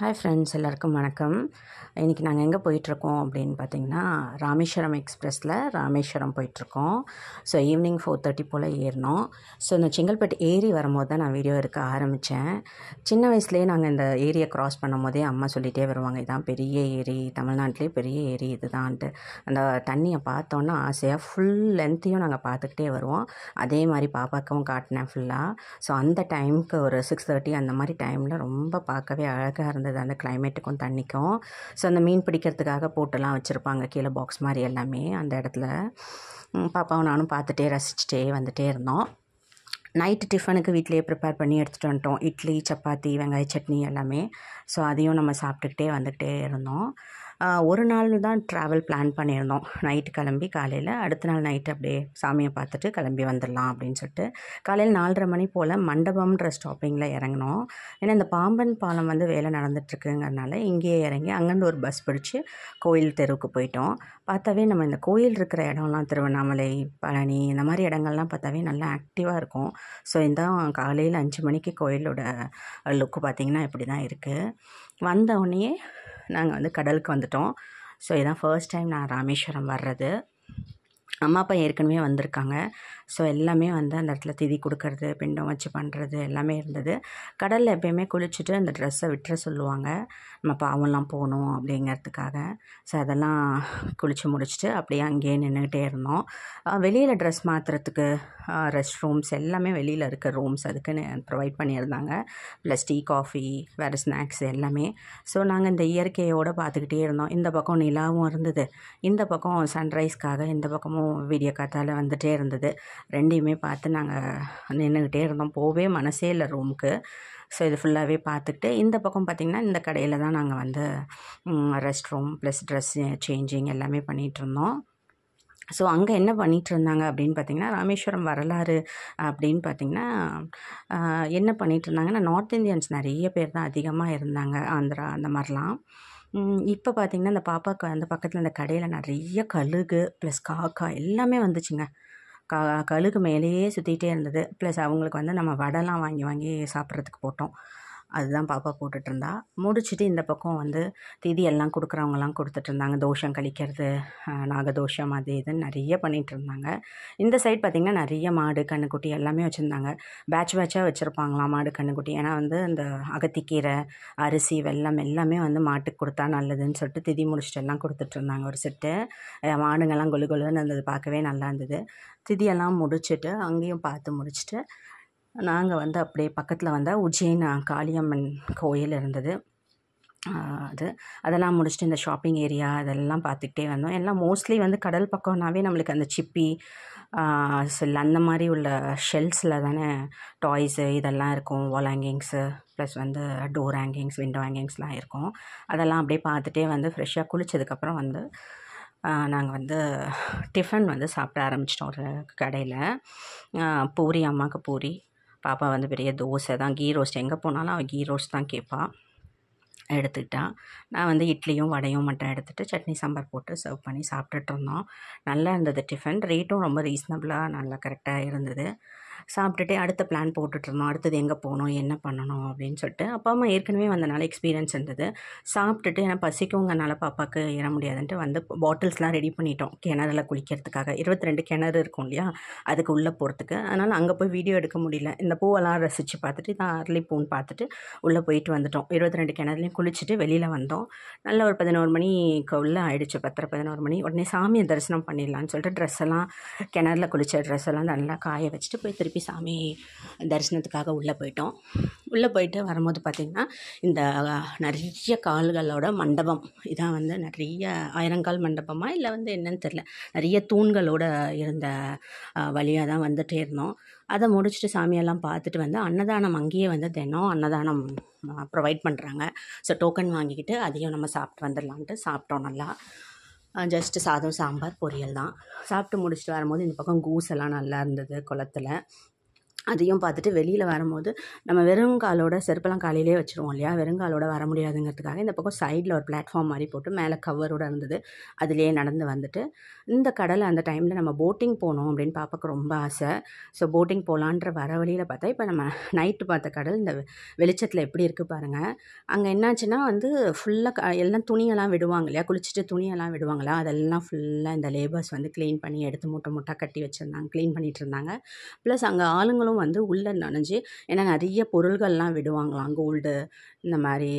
hi friends எல்லாருக்கும் வணக்கம் இன்றைக்கி நாங்கள் எங்கே போயிட்டுருக்கோம் அப்படின்னு பார்த்தீங்கன்னா ராமேஸ்வரம் எக்ஸ்ப்ரெஸில் ராமேஸ்வரம் போயிட்டுருக்கோம் ஸோ ஈவினிங் ஃபோர் தேர்ட்டி போல் ஏறினோம் ஸோ இந்த செங்கல்பட்டு ஏரி வரும்போது தான் நான் வீடியோ எடுக்க ஆரம்பித்தேன் சின்ன வயசுலேயே நாங்கள் இந்த ஏரியை க்ராஸ் பண்ணும் போதே அம்மா சொல்லிகிட்டே வருவாங்க இதுதான் பெரிய ஏரி தமிழ்நாட்டிலே பெரிய ஏரி இதுதான்ட்டு அந்த தண்ணியை பார்த்தோன்னா ஆசையாக ஃபுல் லென்த்தையும் நாங்கள் பார்த்துக்கிட்டே வருவோம் அதே மாதிரி பாப்பாக்கவும் காட்டினேன் ஃபுல்லாக ஸோ அந்த டைமுக்கு ஒரு சிக்ஸ் தேர்ட்டி அந்த மாதிரி டைமில் ரொம்ப பார்க்கவே அழகாக இருந்தது இருந்தது அந்த கிளைமேட்டுக்கும் தண்ணிக்கும் ஸோ அந்த மீன் பிடிக்கிறதுக்காக போட்டெல்லாம் வச்சுருப்பாங்க கீழே பாக்ஸ் மாதிரி எல்லாமே அந்த இடத்துல பாப்பாவும் நானும் பார்த்துட்டே ரசிச்சுட்டே வந்துகிட்டே இருந்தோம் நைட்டு டிஃபனுக்கு வீட்லேயே ப்ரிப்பேர் பண்ணி எடுத்துகிட்டு வந்துட்டோம் இட்லி சப்பாத்தி வெங்காய சட்னி எல்லாமே ஸோ அதையும் நம்ம சாப்பிட்டுக்கிட்டே வந்துகிட்டே இருந்தோம் ஒரு நாள் தான் ட்ராவல் பிளான் பண்ணியிருந்தோம் நைட்டு கிளம்பி காலையில் அடுத்த நாள் நைட்டு அப்படியே சாமியை பார்த்துட்டு கிளம்பி வந்துடலாம் அப்படின்னு சொல்லிட்டு காலையில் நாலரை மணி போல் மண்டபம்ன்ற ஸ்டாப்பிங்கில் இறங்கினோம் ஏன்னா இந்த பாம்பன் பாலம் வந்து வேலை நடந்துட்டுருக்குங்கிறனால இங்கேயே இறங்கி அங்கேருந்து ஒரு பஸ் பிடிச்சி கோயில் தெருவுக்கு போயிட்டோம் பார்த்தாவே நம்ம இந்த கோயில் இருக்கிற இடம்லாம் திருவண்ணாமலை பழனி இந்த மாதிரி இடங்கள்லாம் பார்த்தாவே நல்லா ஆக்டிவாக இருக்கும் ஸோ இந்த காலையில் அஞ்சு மணிக்கு கோயிலோட லுக்கு பார்த்திங்கன்னா இப்படி தான் இருக்குது வந்தவுடனே நாங்கள் வந்து கடலுக்கு வந்துட்டோம் ஸோ இதுதான் ஃபர்ஸ்ட் டைம் நான் ராமேஸ்வரம் வர்றது அம்மா அப்பா ஏற்கனவே வந்திருக்காங்க ஸோ எல்லாமே வந்து அந்த இடத்துல திதி கொடுக்கறது பிண்டம் வச்சு பண்ணுறது எல்லாமே இருந்தது கடலில் எப்பயுமே குளிச்சுட்டு அந்த ட்ரெஸ்ஸை விட்டுற சொல்லுவாங்க நம்ம பாவம்லாம் போகணும் அப்படிங்கிறதுக்காக ஸோ அதெல்லாம் குளித்து முடிச்சுட்டு அப்படியே அங்கேயே நின்றுக்கிட்டே இருந்தோம் வெளியில் ட்ரெஸ் மாற்றுறதுக்கு ரெஸ்ட் ரூம்ஸ் எல்லாமே வெளியில் இருக்க ரூம்ஸ் அதுக்குன்னு ப்ரொவைட் பண்ணியிருந்தாங்க ப்ளஸ் டீ காஃபி வேறு ஸ்நாக்ஸ் எல்லாமே ஸோ நாங்கள் இந்த இயற்கையோடு பார்த்துக்கிட்டே இருந்தோம் இந்த பக்கம் நிலாவும் இருந்தது இந்த பக்கம் சன்ரைஸ்க்காக இந்த பக்கமும் வீடியோ காத்தால் வந்துகிட்டே இருந்தது ரெண்டையுமே பார்த்து நாங்கள் நின்றுக்கிட்டே இருந்தோம் போகவே மனசே இல்லை ரூமுக்கு ஸோ இது ஃபுல்லாகவே பார்த்துக்கிட்டு இந்த பக்கம் பார்த்திங்கன்னா இந்த கடையில் தான் நாங்கள் வந்து rest room plus dress changing எல்லாமே பண்ணிகிட்ருந்தோம் ஸோ அங்கே என்ன பண்ணிகிட்டு இருந்தாங்க அப்படின்னு பார்த்தீங்கன்னா ராமேஸ்வரம் வரலாறு அப்படின்னு பார்த்தீங்கன்னா என்ன பண்ணிகிட்டு இருந்தாங்கன்னா நார்த் இந்தியன்ஸ் நிறைய பேர் தான் அதிகமாக இருந்தாங்க ஆந்திரா அந்த மாதிரிலாம் இப்போ பார்த்திங்கன்னா அந்த பாப்பாவுக்கு அந்த பக்கத்தில் அந்த கடையில் நிறைய கழுகு ப்ளஸ் காக்கா எல்லாமே வந்துச்சுங்க கா கழுகு மேலேயே சுற்றிக்கிட்டே இருந்தது ப்ளஸ் அவங்களுக்கு வந்து நம்ம வடைலாம் வாங்கி வாங்கி சாப்பிட்றதுக்கு போட்டோம் அதுதான் பாப்பா போட்டுட்ருந்தா முடிச்சுட்டு இந்த பக்கம் வந்து திதி எல்லாம் கொடுக்குறவங்கலாம் கொடுத்துட்ருந்தாங்க தோஷம் கழிக்கிறது நாகதோஷம் அது இதுன்னு நிறைய பண்ணிகிட்ருந்தாங்க இந்த சைட் பார்த்திங்கன்னா நிறைய மாடு கண்ணுக்குட்டி எல்லாமே வச்சுருந்தாங்க பேட்ச் பேட்சாக வச்சுருப்பாங்களாம் மாடு கண்ணுக்குட்டி ஏன்னா வந்து இந்த அகத்திக்கீரை அரிசி வெள்ளம் எல்லாமே வந்து மாட்டுக்கு கொடுத்தா நல்லதுன்னு சொல்லிட்டு திதி முடிச்சுட்டு எல்லாம் கொடுத்துட்ருந்தாங்க ஒரு செட்டு மாடுங்கள்லாம் கொலு கொலுன்னு இருந்தது பார்க்கவே நல்லா இருந்தது திதியெல்லாம் முடிச்சுட்டு அங்கேயும் பார்த்து முடிச்சுட்டு நாங்கள் வந்து அப்படியே பக்கத்தில் வந்தால் உஜ்ஜைனா காளியம்மன் கோயில் இருந்தது அது அதெல்லாம் முடிச்சுட்டு இந்த ஷாப்பிங் ஏரியா அதெல்லாம் பார்த்துக்கிட்டே வந்தோம் எல்லாம் மோஸ்ட்லி வந்து கடல் பக்கம்னாவே நம்மளுக்கு அந்த சிப்பி செல் அந்த மாதிரி உள்ள ஷெல்ஸில் தானே டாய்ஸு இதெல்லாம் இருக்கும் வால் ஹேங்கிங்ஸு ப்ளஸ் வந்து டோர் ஹேங்கிங்ஸ் விண்டோ ஹேங்கிங்ஸ்லாம் இருக்கும் அதெல்லாம் அப்படியே பார்த்துட்டே வந்து ஃப்ரெஷ்ஷாக குளித்ததுக்கப்புறம் வந்து நாங்கள் வந்து டிஃபன் வந்து சாப்பிட ஆரம்பிச்சிட்டோம் ஒரு கடையில் பூரி அம்மாவுக்கு பூரி பாப்பா வந்து பெரிய தோசை தான் கீ ரோஸ்ட் எங்கே போனாலும் அவள் கீ ரோஸ்ட் தான் கேட்பாள் எடுத்துக்கிட்டான் நான் வந்து இட்லியும் வடையும் மட்டும் எடுத்துகிட்டு சட்னி சாம்பார் போட்டு சர்வ் பண்ணி சாப்பிட்டுட்டு இருந்தோம் நல்லா இருந்தது டிஃபன் ரேட்டும் ரொம்ப ரீசனபிளாக நல்லா கரெக்டாக இருந்தது சாப்பிட்டுட்டே அடுத்த பிளான் போட்டுட்ருந்தோம் அடுத்தது எங்கே போகணும் என்ன பண்ணணும் அப்படின்னு சொல்லிட்டு அப்பா அம்மா ஏற்கனவே வந்தனால எக்ஸ்பீரியன்ஸ் இருந்தது சாப்பிட்டுட்டு ஏன்னா உங்களால் பாப்பாவுக்கு ஏற முடியாதுன்ட்டு வந்து பாட்டில்ஸ்லாம் ரெடி பண்ணிட்டோம் கிணறுல குளிக்கிறதுக்காக இருபத்தி ரெண்டு கிணறு இருக்கும் இல்லையா அதுக்கு உள்ளே போகிறதுக்கு அதனால் அங்கே போய் வீடியோ எடுக்க முடியல இந்த பூவெல்லாம் ரசித்து பார்த்துட்டு இதான் அரளி பூன்னு பார்த்துட்டு உள்ளே போயிட்டு வந்துட்டோம் இருபத்தி ரெண்டு கிணறுலையும் குளிச்சுட்டு வெளியில் வந்தோம் நல்ல ஒரு பதினோரு மணிக்கு உள்ளே ஆயிடுச்சு பத்தரை பதினோரு மணி உடனே சாமியை தரிசனம் பண்ணிடலான்னு சொல்லிட்டு ட்ரெஸ் எல்லாம் கிணறுல குளித்த ட்ரெஸ் எல்லாம் நல்லா காய வச்சுட்டு போய் திருப்பி திருப்பி சாமி தரிசனத்துக்காக உள்ளே போயிட்டோம் உள்ளே போயிட்டு வரும்போது பார்த்திங்கன்னா இந்த நிறைய கால்களோட மண்டபம் இதான் வந்து நிறைய ஆயிரங்கால் மண்டபமாக இல்லை வந்து என்னன்னு தெரில நிறைய தூண்களோட இருந்த வழியாக தான் வந்துகிட்டே இருந்தோம் அதை முடிச்சுட்டு சாமியெல்லாம் பார்த்துட்டு வந்து அன்னதானம் அங்கேயே வந்து தினம் அன்னதானம் ப்ரொவைட் பண்ணுறாங்க ஸோ டோக்கன் வாங்கிக்கிட்டு அதையும் நம்ம சாப்பிட்டு வந்துடலான்ட்டு சாப்பிட்டோம் நல்லா ஜஸ்ட்டு சாதம் சாம்பார் பொரியல் தான் சாப்பிட்டு முடிச்சுட்டு வரும்போது இந்த பக்கம் கூஸ் எல்லாம் நல்லா இருந்தது குளத்துல அதையும் பார்த்துட்டு வெளியில் வரும்போது நம்ம வெறும் செருப்பெல்லாம் காலையிலே வச்சுருவோம் இல்லையா வெறும் காலோட வர முடியாதுங்கிறதுக்காக இந்த பக்கம் சைடில் ஒரு பிளாட்ஃபார்ம் மாதிரி போட்டு மேலே கவரோட இருந்தது அதுலேயே நடந்து வந்துட்டு இந்த கடலை அந்த டைமில் நம்ம போட்டிங் போகணும் அப்படின்னு பார்ப்பக்கு ரொம்ப ஆசை ஸோ போட்டிங் போகலான்ற வர வழியில் பார்த்தா இப்போ நம்ம நைட்டு பார்த்த கடல் இந்த வெளிச்சத்தில் எப்படி இருக்குது பாருங்கள் அங்கே என்னாச்சுன்னா வந்து ஃபுல்லாக எல்லாம் துணியெல்லாம் விடுவாங்க இல்லையா குளிச்சுட்டு துணியெல்லாம் விடுவாங்களா அதெல்லாம் ஃபுல்லாக இந்த லேபர்ஸ் வந்து க்ளீன் பண்ணி எடுத்து மூட்டை மூட்டாக கட்டி வச்சுருந்தாங்க க்ளீன் பண்ணிகிட்டு இருந்தாங்க ப்ளஸ் அங்கே ஆளுங்களும் வந்து உள்ளே நனைஞ்சு ஏன்னா நிறைய பொருள்கள்லாம் விடுவாங்களாம் கோல்டு இந்த மாதிரி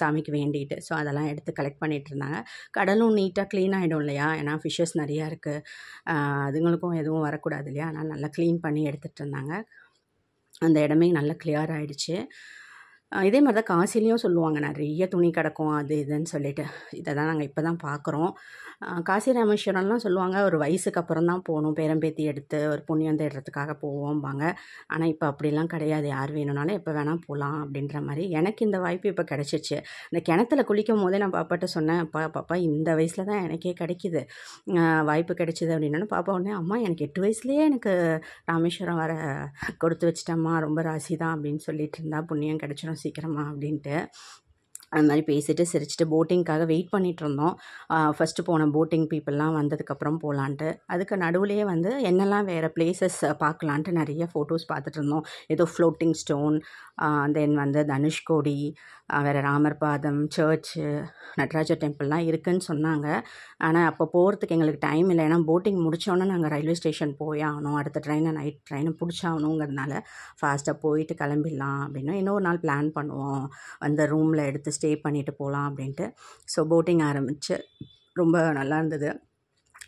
சாமிக்கு வேண்டிட்டு ஸோ அதெல்லாம் எடுத்து கலெக்ட் பண்ணிகிட்டு இருந்தாங்க கடலும் நீட்டாக க்ளீன் ஆகிடும் இல்லையா ஏன்னா ஃபிஷ்ஷஸ் நிறையா இருக்குது அதுங்களுக்கும் எதுவும் வரக்கூடாது இல்லையா அதனால் நல்லா க்ளீன் பண்ணி எடுத்துகிட்டு இருந்தாங்க அந்த இடமே நல்லா கிளியர் ஆகிடுச்சு இதே மாதிரி தான் காசிலையும் சொல்லுவாங்க நிறைய துணி கிடக்கும் அது இதுன்னு சொல்லிட்டு இதை தான் நாங்கள் இப்போ தான் பார்க்குறோம் காசி ராமேஸ்வரம்லாம் சொல்லுவாங்க ஒரு வயசுக்கு அப்புறம் தான் போகணும் பேரம்பேத்தி எடுத்து ஒரு புண்ணியம் தேடுறதுக்காக போவோம்பாங்க ஆனால் இப்போ அப்படிலாம் கிடையாது யார் வேணும்னாலும் எப்போ வேணால் போகலாம் அப்படின்ற மாதிரி எனக்கு இந்த வாய்ப்பு இப்போ கிடச்சிச்சு இந்த கிணத்துல குளிக்கும் போதே நான் பாப்பாட்ட சொன்னேன் அப்பா பாப்பா இந்த வயசில் தான் எனக்கே கிடைக்கிது வாய்ப்பு கிடைச்சிது அப்படின்னா பாப்பா உடனே அம்மா எனக்கு எட்டு வயசுலேயே எனக்கு ராமேஸ்வரம் வர கொடுத்து வச்சிட்டம்மா ரொம்ப ராசி தான் அப்படின்னு சொல்லிட்டு இருந்தால் புண்ணியம் கிடச்சிடும் சீக்கிரமாக அப்படின்ட்டு அந்த மாதிரி பேசிட்டு சிரிச்சிட்டு போட்டிங்க்காக வெயிட் பண்ணிகிட்டு இருந்தோம் ஃபஸ்ட்டு போன போட்டிங் பீப்புளெலாம் வந்ததுக்கப்புறம் போகலான்ட்டு அதுக்கு நடுவுலேயே வந்து என்னெல்லாம் வேறு பிளேசஸ் பார்க்கலான்ட்டு நிறைய ஃபோட்டோஸ் பார்த்துட்டு இருந்தோம் ஏதோ ஃப்ளோட்டிங் ஸ்டோன் தென் வந்து தனுஷ்கோடி வேறு ராமர் பாதம் சர்ச்சு நடராஜர் டெம்பிள்லாம் இருக்குதுன்னு சொன்னாங்க ஆனால் அப்போ போகிறதுக்கு எங்களுக்கு டைம் இல்லை ஏன்னா போட்டிங் முடித்தோன்னே நாங்கள் ரயில்வே ஸ்டேஷன் போய் ஆகணும் அடுத்த ட்ரெயினை நைட் ட்ரெயினை பிடிச்சாகணுங்கிறதுனால ஃபாஸ்ட்டாக போயிட்டு கிளம்பிடலாம் அப்படின்னா இன்னொரு நாள் பிளான் பண்ணுவோம் அந்த ரூமில் எடுத்து ஸ்டே பண்ணிவிட்டு போகலாம் அப்படின்ட்டு ஸோ போட்டிங் ஆரம்பித்து ரொம்ப நல்லா இருந்தது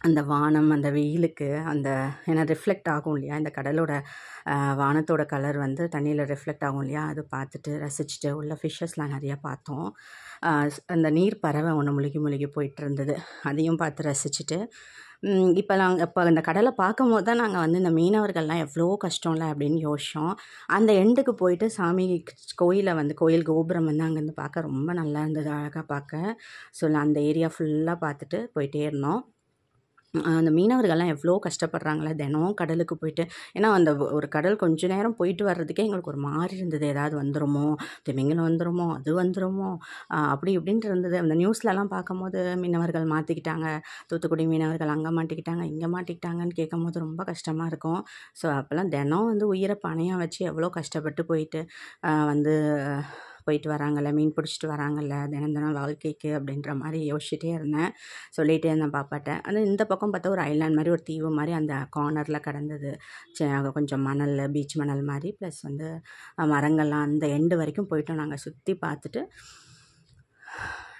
அந்த வானம் அந்த வெயிலுக்கு அந்த ஏன்னா ரிஃப்ளெக்ட் ஆகும் இல்லையா இந்த கடலோட வானத்தோட கலர் வந்து தண்ணியில் ரிஃப்ளெக்ட் ஆகும் இல்லையா அது பார்த்துட்டு ரசிச்சுட்டு உள்ள ஃபிஷ்ஷஸ்லாம் நிறையா பார்த்தோம் அந்த நீர் பறவை ஒன்று முழுகி முழுகி போயிட்டு இருந்தது அதையும் பார்த்து ரசிச்சுட்டு இப்போ நாங்கள் இப்போ அந்த கடலை பார்க்கும் போது தான் நாங்கள் வந்து இந்த மீனவர்கள்லாம் எவ்வளோ கஷ்டம்ல அப்படின்னு யோசிச்சோம் அந்த எண்டுக்கு போயிட்டு சாமி கோயிலை வந்து கோயில் கோபுரம் வந்து அங்கேருந்து பார்க்க ரொம்ப நல்லா இருந்தது அழகாக பார்க்க ஸோ அந்த ஏரியா ஃபுல்லாக பார்த்துட்டு போயிட்டே இருந்தோம் அந்த மீனவர்கள்லாம் எவ்வளோ கஷ்டப்படுறாங்களே தினம் கடலுக்கு போய்ட்டு ஏன்னா அந்த ஒரு கடல் கொஞ்ச நேரம் போய்ட்டு வர்றதுக்கே எங்களுக்கு ஒரு மாதிரி இருந்தது ஏதாவது வந்துடுமோ திமிங்கலம் வந்துடுமோ அது வந்துடுமோ அப்படி இப்படின்ட்டு இருந்தது அந்த நியூஸ்லலாம் பார்க்கும்போது மீனவர்கள் மாற்றிக்கிட்டாங்க தூத்துக்குடி மீனவர்கள் அங்கே மாட்டிக்கிட்டாங்க இங்கே மாட்டிக்கிட்டாங்கன்னு கேட்கும் போது ரொம்ப கஷ்டமாக இருக்கும் ஸோ அப்போல்லாம் தினம் வந்து உயிரை பணையாக வச்சு எவ்வளோ கஷ்டப்பட்டு போயிட்டு வந்து போயிட்டு வராங்கல்ல மீன் பிடிச்சிட்டு வராங்கல்ல தினம் தினம் வாழ்க்கைக்கு அப்படின்ற மாதிரி யோசிச்சுட்டே இருந்தேன் சொல்லிகிட்டே இருந்தேன் பாப்பாட்ட அந்த இந்த பக்கம் பார்த்தா ஒரு ஐலாண்ட் மாதிரி ஒரு தீவு மாதிரி அந்த கார்னரில் கடந்தது கொஞ்சம் மணல் பீச் மணல் மாதிரி ப்ளஸ் வந்து மரங்கள்லாம் அந்த எண்டு வரைக்கும் போயிட்டோம் நாங்கள் சுற்றி பார்த்துட்டு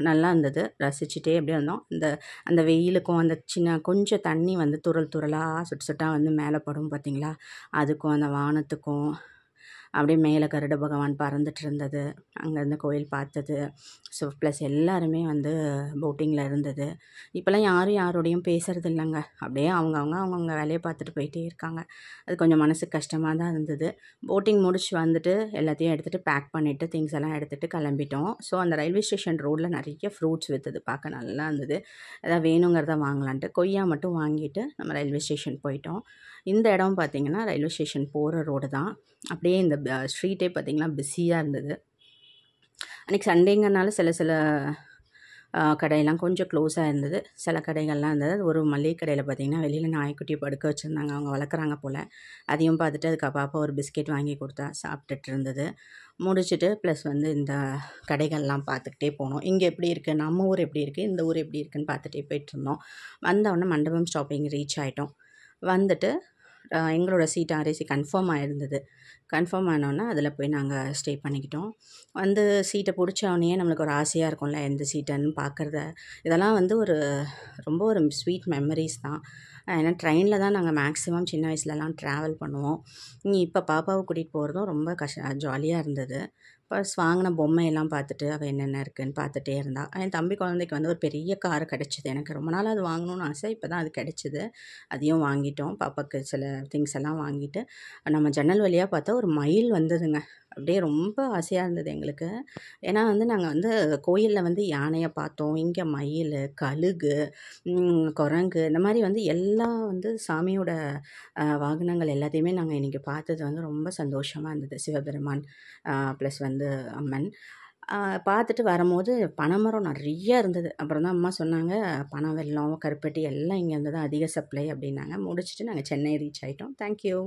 நல்லா இருந்தது ரசிச்சுட்டே அப்படியே இருந்தோம் அந்த அந்த வெயிலுக்கும் அந்த சின்ன கொஞ்சம் தண்ணி வந்து துரல் துரலாக சுட்டு சுட்டாக வந்து மேலே படும் பார்த்திங்களா அதுக்கும் அந்த வானத்துக்கும் அப்படியே மேலே கருட பகவான் பறந்துட்டு இருந்தது அங்கேருந்து கோயில் பார்த்தது ஸோ ப்ளஸ் எல்லாருமே வந்து போட்டிங்கில் இருந்தது இப்போல்லாம் யாரும் யாரோடையும் பேசுகிறது இல்லைங்க அப்படியே அவங்க அவங்க அவங்கவுங்க வேலையை பார்த்துட்டு போயிட்டே இருக்காங்க அது கொஞ்சம் மனசுக்கு கஷ்டமாக தான் இருந்தது போட்டிங் முடிச்சு வந்துட்டு எல்லாத்தையும் எடுத்துகிட்டு பேக் பண்ணிவிட்டு திங்ஸ் எல்லாம் எடுத்துகிட்டு கிளம்பிட்டோம் ஸோ அந்த ரயில்வே ஸ்டேஷன் ரோட்டில் நிறைய ஃப்ரூட்ஸ் விற்றுது பார்க்க நல்லா இருந்தது எதாவது வேணுங்கிறத வாங்கலான்ட்டு கொய்யா மட்டும் வாங்கிட்டு நம்ம ரயில்வே ஸ்டேஷன் போயிட்டோம் இந்த இடம் பார்த்திங்கன்னா ரயில்வே ஸ்டேஷன் போகிற ரோடு தான் அப்படியே இந்த ஸ்ட்ரீட்டே பார்த்திங்கன்னா பிஸியாக இருந்தது அன்றைக்கி சண்டேங்கிறனால சில சில கடையெல்லாம் கொஞ்சம் க்ளோஸாக இருந்தது சில கடைகள்லாம் இருந்தது ஒரு மளிகை கடையில் பார்த்திங்கன்னா வெளியில் நாய்க்குட்டி படுக்க வச்சுருந்தாங்க அவங்க வளர்க்குறாங்க போல் அதையும் பார்த்துட்டு அதுக்கு பாப்பா ஒரு பிஸ்கெட் வாங்கி கொடுத்தா சாப்பிட்டுட்டு இருந்தது முடிச்சுட்டு ப்ளஸ் வந்து இந்த கடைகள்லாம் பார்த்துக்கிட்டே போனோம் இங்கே எப்படி இருக்குது நம்ம ஊர் எப்படி இருக்குது இந்த ஊர் எப்படி இருக்குதுன்னு பார்த்துட்டே போயிட்டுருந்தோம் வந்தவுடனே மண்டபம் ஸ்டாப்பிங் ரீச் ஆகிட்டோம் வந்துட்டு எங்களோட சீட் ஆர்ஏசி கன்ஃபார்ம் ஆகிருந்தது கன்ஃபார்ம் ஆனோன்னா அதில் போய் நாங்கள் ஸ்டே பண்ணிக்கிட்டோம் வந்து சீட்டை பிடிச்சவொடனே நம்மளுக்கு ஒரு ஆசையாக இருக்கும்ல எந்த சீட்டுன்னு பார்க்குறத இதெல்லாம் வந்து ஒரு ரொம்ப ஒரு ஸ்வீட் மெமரிஸ் தான் ஏன்னா ட்ரெயினில் தான் நாங்கள் மேக்ஸிமம் சின்ன வயசுலலாம் ட்ராவல் பண்ணுவோம் இப்போ பாப்பாவை கூட்டிகிட்டு போகிறதும் ரொம்ப கஷ ஜாலியாக இருந்தது ஃபர்ஸ் வாங்கின பொம்மையெல்லாம் பார்த்துட்டு அவள் என்னென்ன இருக்குதுன்னு பார்த்துட்டே இருந்தாள் என் தம்பி குழந்தைக்கு வந்து ஒரு பெரிய கார் கிடச்சிது எனக்கு ரொம்ப நாள் அது வாங்கணும்னு ஆசை இப்போ தான் அது கிடச்சிது அதையும் வாங்கிட்டோம் பாப்பாவுக்கு சில திங்ஸ் எல்லாம் வாங்கிட்டு நம்ம ஜன்னல் வழியாக பார்த்தா ஒரு மயில் வந்ததுங்க அப்படியே ரொம்ப ஆசையாக இருந்தது எங்களுக்கு ஏன்னா வந்து நாங்கள் வந்து கோயிலில் வந்து யானையை பார்த்தோம் இங்கே மயில் கழுகு குரங்கு இந்த மாதிரி வந்து எல்லா வந்து சாமியோட வாகனங்கள் எல்லாத்தையுமே நாங்கள் இன்றைக்கி பார்த்தது வந்து ரொம்ப சந்தோஷமாக இருந்தது சிவபெருமான் ப்ளஸ் வந்து அம்மன் பார்த்துட்டு வரும்போது பனைமரம் நிறையா இருந்தது அப்புறம் தான் அம்மா சொன்னாங்க பனை வெள்ளம் கருப்பட்டி எல்லாம் இங்கேருந்து தான் அதிக சப்ளை அப்படின்னாங்க முடிச்சுட்டு நாங்கள் சென்னை ரீச் ஆகிட்டோம் தேங்க்யூ